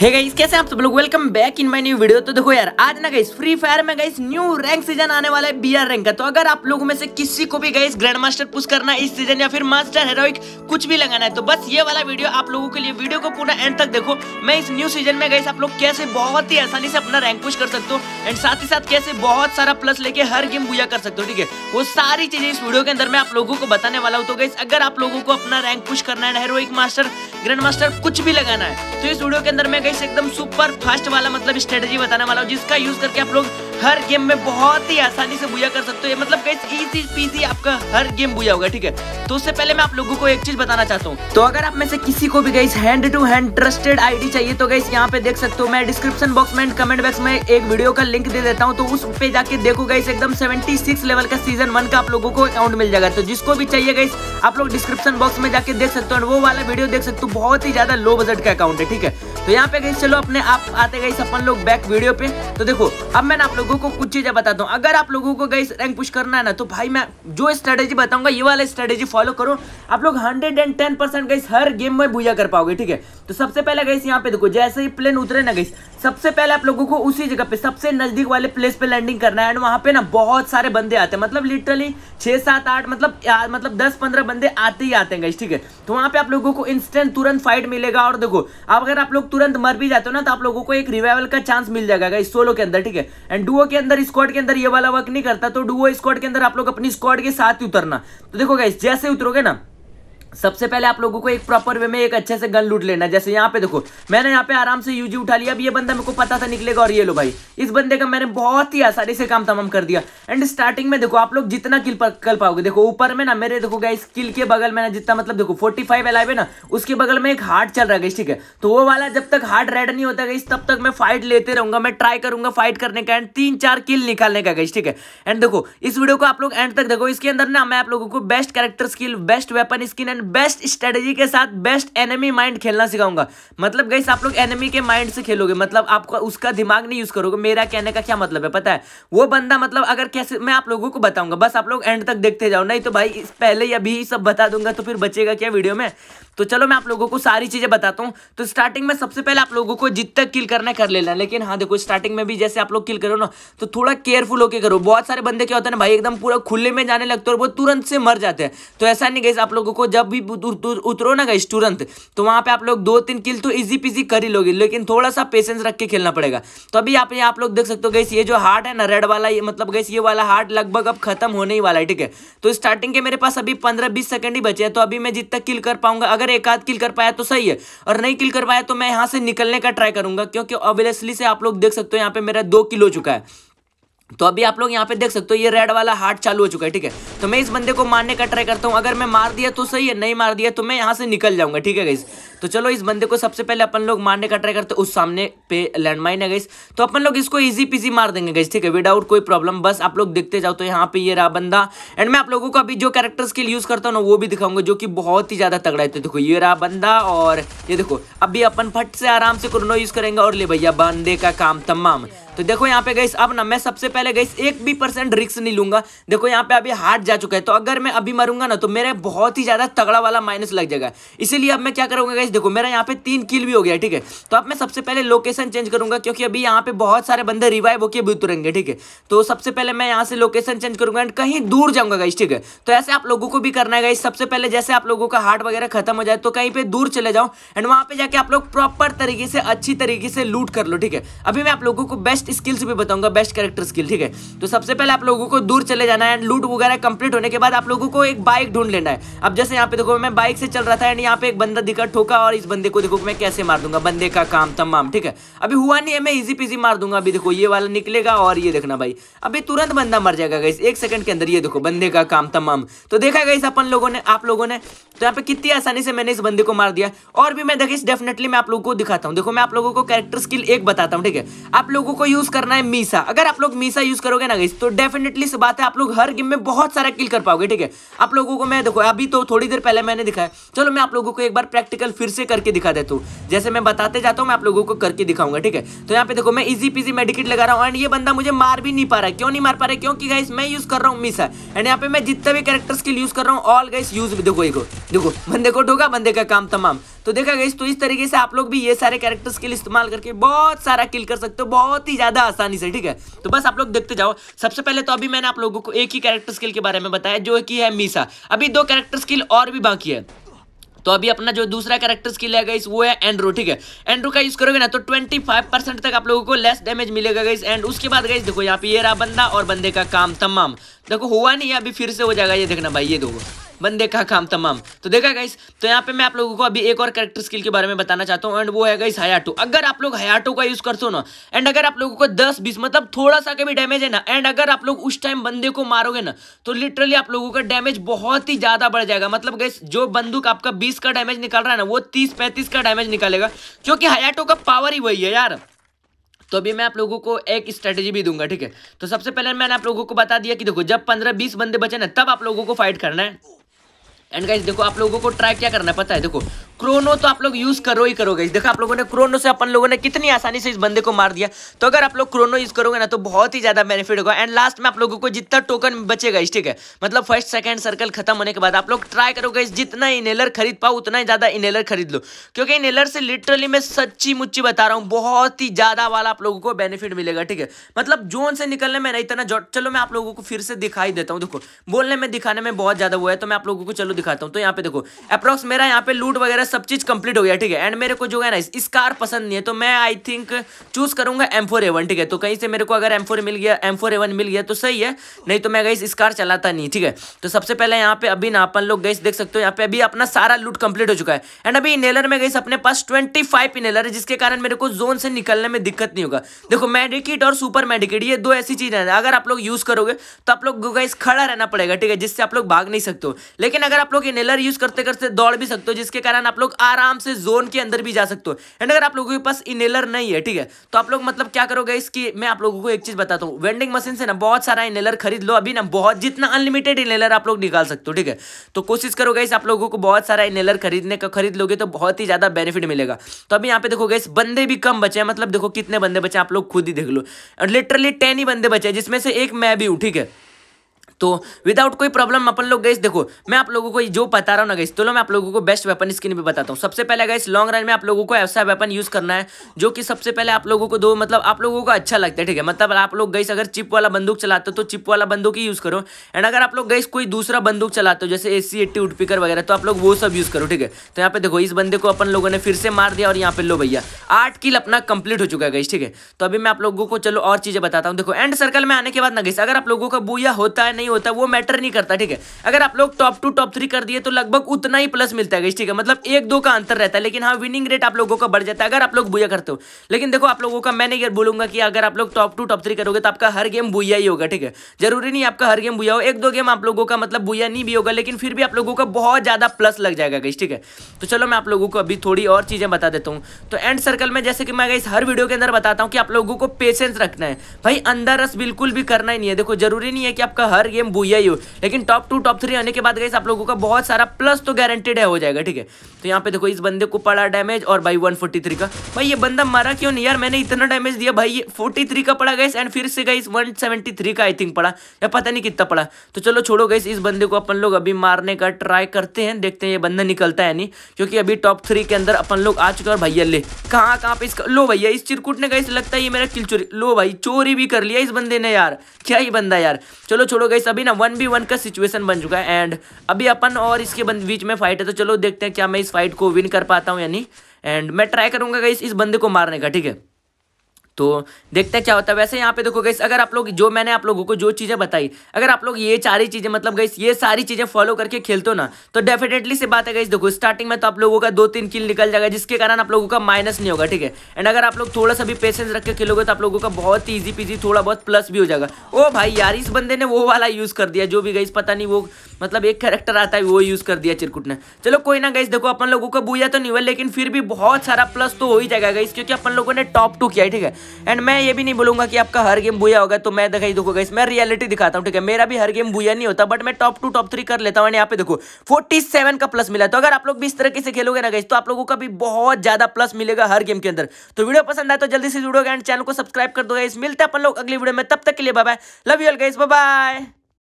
हे hey guys कैसे आप सब लोग welcome back in my new video तो देखो यार आज ना गाइस फ्री फायर में गाइस न्यू रैंक सीजन आने वाला है बीआर रैंक का तो अगर आप लोगों में से किसी को भी गाइस ग्रैंड मास्टर पुश करना इस सीजन या फिर मास्टर हेरोइक कुछ भी लगाना है तो बस ये वाला वीडियो आप लोगों के लिए वीडियो को पूरा एंड तक देखो मैं इस न्यू सीजन में गाइस आप लोग कैसे बहुत ही आसानी से अपना रैंक पुश कर सकते हो एंड साथ ही साथ कैसे बहुत सारा प्लस लेके हर गेम बुझा कर सकते हो ठीक है वो सारी चीजें इस वीडियो के अंदर मैं आप लोगों को बताने वाला हूँ तो गाइस अगर आप लोगों को अपना रैंक पुश करना है हेरोइक मास्टर ग्रैंड मास्टर कुछ भी लगाना है तो इस वीडियो के अंदर मैं गाइस एकदम सुपर फास्ट वाला मतलब स्ट्रेटेजी बताने वाला हूँ जिसका यूज करके आप लोग हर गेम में बहुत ही आसानी से बुया कर सकते हो मतलब गाइस इजी पीजी आपका हर गेम बुया होगा ठीक है तो उससे पहले मैं आप लोगों को एक चीज बताना चाहता हूँ तो अगर आप में से किसी को भी guys hand to hand trusted ID चाहिए तो गाइस यहाँ पे देख सकते हो मैं डिस्क्रिप्शन बॉक्स में कमेंट बॉक्स में एक वीडियो का लिंक दे देता हूँ तो उस पे जाके देखो गाइस एकदम 76 लेवल का सीजन वन का आप लोगों को अकाउंट मिल जाएगा तो जिसको भी चाहिए गाइस आप लोग डिस्क्रिप्शन बॉक्स में जाके देख सकते हो वो वाला वीडियो देख सकते हो बहुत ही ज्यादा लो बजट का अकाउंट है ठीक है तो यहाँ पे पे गई चलो अपने आप आते गई अपन लोग बैक वीडियो पे तो देखो अब मैं आप लोगों को कुछ चीजें बताता हूँ अगर आप लोगों को गई रैंक पुश करना है ना तो भाई मैं जो स्ट्रेटेजी बताऊंगा ये वाला स्ट्रेटेजी फॉलो करो आप लोग हंड्रेड एंड टेन परसेंट गई हर गेम में भूजा कर पाओगे ठीक है तो सबसे पहले गई यहाँ पे देखो जैसे ही प्लेन उतरे ना गई सबसे पहले आप लोगों को उसी जगह पे सबसे नजदीक वाले प्लेस पे लैंडिंग करना है एंड वहाँ पे ना बहुत सारे बंदे आते हैं मतलब लिटरली छह सात आठ मतलब मतलब दस पंद्रह बंदे आते ही आते हैं गई ठीक है तो वहाँ पे आप लोगों को इंस्टेंट तुरंत फाइट मिलेगा और देखो अब अगर आप लोग तुरंत मर भी जाते हो ना तो आप लोगों को एक रिवाइवल का चांस मिल जाएगा इस सोलो के अंदर ठीक है एंड डुओ के अंदर स्क्वाड के अंदर ये वाला वर्क नहीं करता तो डुओ स्क्वाड के अंदर आप लोग अपनी स्क्वाड के साथ ही उतरना तो देखो गाइस जैसे उतरोगे ना सबसे पहले आप लोगों को एक प्रॉपर वे में एक अच्छे से गन लूट लेना जैसे यहाँ पे देखो मैंने यहाँ पे आराम से यूजी उठा लिया अब ये बंदा मेरे को पता था निकलेगा और ये लो भाई इस बंदे का मैंने बहुत ही आसानी से काम तमाम कर दिया एंड स्टार्टिंग में देखो आप लोग जितना किल कर पाओगे देखो ऊपर में ना मेरे देखो गाइस किल के बगल में ना जितना मतलब देखो फोर्टी फाइव है ना उसके बगल में एक हार्ट चल रहा है ठीक है तो वो वाला जब तक हार्ट रेड नहीं होता गई तब तक मैं फाइट लेते रहूंगा मैं ट्राई करूंगा फाइट करने का एंड तीन चार किल निकालने का गई ठीक है एंड देखो इस वीडियो को आप लोग एंड तक देखो इसके अंदर ना मैं आप लोगों को best character skill best weapon skin and best strategy के साथ बेस्ट एनिमी माइंड खेलना सिखाऊंगा मतलब गैस आप लोग एनिमी के माइंड से खेलोगे मतलब आपका उसका दिमाग नहीं यूज करोगे मेरा कहने का क्या मतलब है पता है वो बंदा मतलब अगर कैसे मैं आप लोगों को बताऊंगा बस आप लोग एंड तक देखते जाओ नहीं तो भाई पहले ही अभी सब बता दूंगा तो फिर बचेगा क्या वीडियो में तो चलो मैं आप लोगों को सारी चीजें बताता हूँ तो स्टार्टिंग में सबसे पहले आप लोगों को जित तक किल करना कर लेना लेकिन हाँ देखो स्टार्टिंग में भी जैसे आप लोग किल करो ना तो थोड़ा केयरफुल होकर करो बहुत सारे बंदे क्या होते हैं ना भाई एकदम पूरा खुले में जाने लगते हो और वो तुरंत से मर जाते हैं तो ऐसा नहीं गई आप लोगों को जब भी उतरो ना गई तुरंत तो वहाँ पे आप लोग दो तीन किल तो इजी पिजी कर ही लोगे लेकिन थोड़ा सा पेशेंस रख के खेलना पड़ेगा तो अभी आप आप लोग देख सकते हो गई ये जो हार्ट है ना रेड वाला ये मतलब गई ये वाला हार्ट लगभग अब खत्म होने ही वाला है ठीक है तो स्टार्टिंग के मेरे पास अभी पंद्रह बीस सेकंड ही बचे हैं तो अभी मैं जितना किल कर पाऊंगा अगर एक आध किल कर पाया तो सही है और नहीं किल कर पाया तो मैं यहाँ से निकलने का ट्राई करूंगा क्योंकि ऑब्वियसली से आप लोग देख सकते हो यहाँ पे मेरा दो किल हो चुका है तो अभी आप लोग यहाँ पे देख सकते हो ये रेड वाला हार्ट चालू हो चुका है ठीक है तो मैं इस बंदे को मारने का ट्राई करता हूँ अगर मैं मार दिया तो सही है नहीं मार दिया तो मैं यहाँ से निकल जाऊंगा ठीक है गई तो चलो इस बंदे को सबसे पहले अपन लोग मारने का ट्राई करते हैं उस सामने पे लैंडमाइन है गई तो अपन लोग इसको ईजी पीजी मार देंगे गई ठीक है विदाउट कोई प्रॉब्लम बस आप लोग देखते जाओ तो यहाँ पे ये रहा बंदा एंड मैं आप लोगों को अभी जो कैरेक्टर स्किल यूज करता हूँ ना वो भी दिखाऊंगा जो कि बहुत ही ज्यादा तगड़ा है तो देखो ये रहा बंदा और ये देखो अभी अपन फट से आराम से क्रोनो यूज करेंगे और ले भैया बंदे का काम तमाम तो देखो यहाँ पे गई अब ना मैं सबसे पहले गई एक भी परसेंट रिक्स नहीं लूंगा देखो यहाँ पे अभी हार्ट जा चुका है तो अगर मैं अभी मरूंगा ना तो मेरे बहुत ही ज़्यादा तगड़ा वाला माइनस लग जाएगा इसीलिए अब मैं क्या करूँगा गई देखो मेरा यहाँ पे तीन किल भी हो गया ठीक है तो अब मैं सबसे पहले लोकेशन चेंज करूंगा क्योंकि अभी यहाँ पे बहुत सारे बंदे रिवाइव होकर भी उतरेंगे ठीक है तो सबसे पहले मैं यहाँ से लोकेशन चेंज करूंगा एंड कहीं दूर जाऊंगा गई ठीक है तो ऐसे आप लोगों को भी करना है सबसे पहले जैसे आप लोगों का हार्ट वगैरह खत्म हो जाए तो कहीं पे दूर चले जाओ एंड वहां पे जाके आप लोग प्रॉपर तरीके से अच्छी तरीके से लूट कर लो ठीक है अभी मैं आप लोगों को बेस्ट बेस्ट स्किल्स भी बताऊंगा बेस्ट कैरेक्टर स्किल ठीक है तो सबसे पहले आप लोगों को दूर चले जाना है लूट वगैरह कंप्लीट होने के बाद आप लोगों को एक बाइक ढूंढ लेना है अब जैसे यहाँ पे देखो मैं बाइक से चल रहा था एंड यहाँ पे एक बंदा दिखा ठोका और इस बंदे को देखो मैं कैसे मार दूंगा बंदे का काम तमाम ठीक है अभी हुआ नहीं है मैं इजी पीजी मार दूंगा अभी देखो ये वाला निकलेगा और ये देखना भाई अभी तुरंत बंदा मर जाएगा गई एक सेकंड के अंदर ये देखो बंदे का काम तमाम तो देखा गई अपन लोगों ने आप लोगों ने तो यहाँ पे कितनी आसानी से मैंने इस बंदे को मार दिया और भी मैं देखिए डेफिनेटली मैं आप लोगों को दिखाता हूँ देखो मैं आप लोगों को कैरेक्टर स्किल एक बताता हूँ ठीक है आप लोगों को यूज करना है मीसा अगर आप लोग मीसा यूज करोगे ना गई तो डेफिनेटली से बात है आप लोग हर गेम में बहुत सारा किल कर पाओगे ठीक है आप लोगों को मैं देखो अभी तो थोड़ी देर पहले मैंने दिखाया चलो मैं आप लोगों को एक बार प्रैक्टिकल फिर से करके दिखा देता हूँ जैसे मैं बताते जाता हूँ मैं आप लोगों को करके दिखाऊंगा ठीक है तो यहाँ पे देखो मैं इजी पीजी मेडिकेट लगा रहा हूँ एंड ये बंदा मुझे मार भी नहीं पा रहा है क्यों नहीं मार पा रहा है क्योंकि गाइस मैं यूज कर रहा हूँ मीसा एंड यहाँ पे मैं जितने भी कैरेक्टर्स के यूज कर रहा हूँ ऑल गाइस यूज देखो देखो बंदे को ढोगा बंदे का काम तमाम तो देखा गई तो इस तरीके से आप लोग भी ये सारे कैरेक्टर स्किल इस्तेमाल करके बहुत सारा किल कर सकते हो बहुत ही ज्यादा आसानी से ठीक है तो बस आप लोग देखते जाओ सबसे पहले तो अभी मैंने आप लोगों को एक ही कैरेक्टर स्किल के बारे में बताया जो कि है मीसा अभी दो कैरेक्टर स्किल और भी बाकी है तो अभी अपना जो दूसरा कैरेक्टर स्किल है गाइस वो है एंड्रो ठीक है एंड्रो का यूज करोगे ना तो 25 परसेंट तक आप लोगों को लेस डैमेज मिलेगा गाइस एंड उसके बाद गाइस देखो यहाँ पे ये रहा बंदा और बंदे का काम तमाम देखो हुआ नहीं अभी फिर से हो जाएगा ये देखना भाई ये देखो बंदे का काम तमाम तो देखा गाइस तो यहाँ पे मैं आप लोगों को अभी एक और करेक्टर स्किल के बारे में बताना चाहता हूँ एंड वो है गाइस हयाटो अगर आप लोग हयाटो का यूज करते हो ना एंड अगर आप लोगों को दस बीस मतलब थोड़ा सा कभी डैमेज है ना एंड अगर आप लोग उस टाइम बंदे को मारोगे ना तो लिटरली आप लोगों का डैमेज बहुत ही ज्यादा बढ़ जाएगा मतलब गैस जो बंदूक आपका बीस का डैमेज निकाल रहा है ना वो तीस पैंतीस का डैमेज निकालेगा क्योंकि हयाटो का पावर ही वही है यार तो अभी मैं आप लोगों को एक स्ट्रेटेजी भी दूंगा ठीक है तो सबसे पहले मैंने आप लोगों को बता दिया कि देखो जब पंद्रह बीस बंदे बचे ना तब आप लोगों को फाइट करना है एंड गाइज देखो आप लोगों को ट्राई क्या करना है पता है देखो क्रोनो तो आप लोग यूज करो ही करोगे देखो आप लोगों ने क्रोनो से अपन लोगों ने कितनी आसानी से इस बंदे को मार दिया तो अगर आप लोग क्रोनो यूज करोगे ना तो बहुत ही ज्यादा बेनिफिट होगा एंड लास्ट में आप लोगों को जितना टोकन बचेगा इस ठीक है मतलब फर्स्ट सेकंड सर्कल खत्म होने के बाद आप लोग ट्राई करोगे जितना इनेलर खरीद पाओ उतना ही ज्यादा इनेलर खरीद लो क्योंकि इनेलर से लिटरली मैं सच्ची मुच्ची बता रहा हूँ बहुत ही ज्यादा वाला आप लोगों को बेनिफिट मिलेगा ठीक है मतलब जोन से निकलने में नहीं इतना चलो मैं आप लोगों को फिर से दिखाई देता हूँ देखो बोलने में दिखाने में बहुत ज्यादा हुआ है तो मैं आप लोगों को चलो दिखाता हूँ तो यहाँ पे देखो अप्रोक्स मेरा यहाँ पे लूट वगैरह मेरा सब चीज कंप्लीट हो गया ठीक है एंड मेरे को जो है ना इस कार पसंद नहीं है तो मैं आई थिंक चूज करूंगा एम फोर एवन ठीक है तो कहीं से मेरे को अगर एम फोर मिल गया एम फोर एवन मिल गया तो सही है नहीं तो मैं गई इस कार चलाता नहीं ठीक है तो सबसे पहले यहाँ पे अभी ना अपन लोग गई देख सकते हो यहाँ पे अभी अपना सारा लूट कंप्लीट हो चुका है एंड अभी इनेलर में गई अपने पास ट्वेंटी फाइव इनेलर है जिसके कारण मेरे को जोन से निकलने में दिक्कत नहीं होगा देखो मेडिकेट और सुपर मेडिकेट ये दो ऐसी चीज है अगर आप लोग यूज करोगे तो आप लोग गई खड़ा रहना पड़ेगा ठीक है जिससे आप लोग भाग नहीं सकते हो लेकिन अगर आप लोग इनेलर यूज करते करते दौड़ भी सकते हो जिसके कारण आप लोग आराम से जोन के अंदर भी जा सकते हो एंड अगर आप लोगों के पास इनेलर नहीं है ठीक है तो आप लोग मतलब क्या करोगे इसकी मैं आप लोगों को एक चीज बताता हूँ वेंडिंग मशीन से ना बहुत सारा इनेलर खरीद लो अभी ना बहुत जितना अनलिमिटेड इनेलर आप लोग निकाल सकते हो ठीक है तो कोशिश करोगे इस आप लोगों को बहुत सारा इनेलर खरीदने का खरीद लोगे तो बहुत ही ज्यादा बेनिफिट मिलेगा तो अभी यहाँ पे देखोगे इस बंदे भी कम बचे हैं मतलब देखो कितने बंदे बचे आप लोग खुद ही देख लो लिटरली टेन ही बंदे बचे जिसमें से एक मैं भी हूँ ठीक है तो विदाउट कोई प्रॉब्लम अपन लोग गैस देखो मैं आप लोगों को जो बता रहा हूँ ना गई तो लो मैं आप लोगों को बेस्ट वेपन स्किन भी बताता हूँ सबसे पहले गैस लॉन्ग रन में आप लोगों को ऐसा वेपन यूज़ करना है जो कि सबसे पहले आप लोगों को दो मतलब आप लोगों को अच्छा लगता है ठीक है मतलब आप लोग गैस अगर चिप वाला बंदूक चलाते हो तो चिप वाला बंदूक ही यूज़ करो एंड अगर आप लोग गैस कोई दूसरा बंदूक चलाते हो जैसे ए सी एट्टी उडपीकर वगैरह तो आप लोग वो सब यूज़ करो ठीक है तो यहाँ पे देखो इस बंदे को अपन लोगों ने फिर से मार दिया और यहाँ पे लो भैया आठ किल अपना कंप्लीट हो चुका है गैस ठीक है तो अभी मैं आप लोगों को चलो और चीज़ें बताता हूँ देखो एंड सर्कल में आने के बाद ना गैस अगर आप लोगों का बुया होता है नहीं नहीं होता वो मैटर नहीं करता ठीक है अगर आप लोग टॉप टू टॉप थ्री कर दिए तो लगभग उतना ही प्लस मिलता है ठीक है मतलब एक दो का अंतर रहता है लेकिन हाँ विनिंग रेट आप लोगों का बढ़ जाता है अगर आप लोग बुया करते हो लेकिन देखो आप लोगों का मैं नहीं बोलूंगा कि अगर आप लोग टॉप टू टॉप थ्री करोगे तो आपका हर गेम बुया ही होगा ठीक है जरूरी नहीं आपका हर गेम बुया हो एक दो गेम आप लोगों का मतलब बुया नहीं भी होगा लेकिन फिर भी आप लोगों का बहुत ज़्यादा प्लस लग जाएगा गई ठीक है तो चलो मैं आप लोगों को अभी थोड़ी और चीज़ें बता देता हूँ तो एंड सर्कल में जैसे कि मैं इस हर वीडियो के अंदर बताता हूँ कि आप लोगों को पेशेंस रखना है भाई अंदर रस बिल्कुल भी करना ही नहीं है देखो जरूरी नहीं है कि आपका हर गेम बुया ही हो लेकिन टॉप टू टॉप थ्री आने के बाद गई आप लोगों का बहुत सारा प्लस तो गारंटेड है हो जाएगा ठीक है तो यहाँ पे देखो इस बंदे को पड़ा डैमेज और भाई वन का भाई ये बंदा मारा क्यों नहीं यार मैंने इतना डैमेज दिया भाई ये 43 का पड़ा गई एंड फिर से गई वन का आई थिंक पड़ा या पता नहीं कितना पड़ा तो चलो छोड़ो गई इस बंदे को अपन लोग अभी मारने का ट्राई करते हैं देखते हैं ये बंदा निकलता है नहीं क्योंकि अभी टॉप थ्री के अंदर अपन लोग आ चुके और भैया ले कहाँ कहाँ पे इसका लो भैया इस चिरकुट ने गई लगता है ये मेरा किल चोरी लो भाई चोरी भी कर लिया इस बंदे ने यार क्या ही बंदा यार चलो छोड़ो गई गाइस अभी ना वन बी वन का सिचुएशन बन चुका है एंड अभी अपन और इसके बीच में फाइट है तो चलो देखते हैं क्या मैं इस फाइट को विन कर पाता हूँ यानी एंड मैं ट्राई करूंगा गाइस इस बंदे को मारने का ठीक है तो देखते हैं क्या होता है वैसे यहाँ पे देखो गई अगर आप लोग जो मैंने आप लोगों को जो चीज़ें बताई अगर आप लोग ये सारी चीज़ें मतलब गई ये सारी चीज़ें फॉलो करके खेलते हो ना तो डेफिनेटली से बात है गई देखो स्टार्टिंग में तो आप लोगों का दो तीन किल निकल जाएगा जिसके कारण आप लोगों का माइनस नहीं होगा ठीक है एंड अगर आप लोग थोड़ा सा भी पेशेंस रख के खेलोगे तो आप लोगों का बहुत ही ईजी पीजी थोड़ा बहुत प्लस भी हो जाएगा ओ भाई यार इस बंदे ने वो वाला यूज़ कर दिया जो भी गई पता नहीं वो मतलब एक कैरेक्टर आता है वो यूज़ कर दिया चिरकुट ने चलो कोई ना गई देखो अपन लोगों का बुझा तो नहीं हुआ लेकिन फिर भी बहुत सारा प्लस तो हो ही जाएगा गई क्योंकि अपन लोगों ने टॉप टू किया है ठीक है एंड मैं ये भी नहीं बोलूंगा कि आपका हर गेम बुया होगा तो मैं दिखाई देखो गाइस मैं रियलिटी दिखाता हूँ ठीक है मेरा भी हर गेम बुया नहीं होता बट मैं टॉप टू टॉप थ्री कर लेता हूँ यहाँ पे देखो फोर्टी का प्लस मिला तो अगर आप लोग भी इस तरीके से खेलोगे ना गाइस तो आप लोगों का भी बहुत ज्यादा प्लस मिलेगा हर गेम के अंदर तो वीडियो पसंद आए तो जल्दी से जुड़ोगे एंड चैनल को सब्सक्राइब कर दो गाइस मिलते हैं अपन लोग अगली वीडियो में तब तक के लिए bye love you all guys bye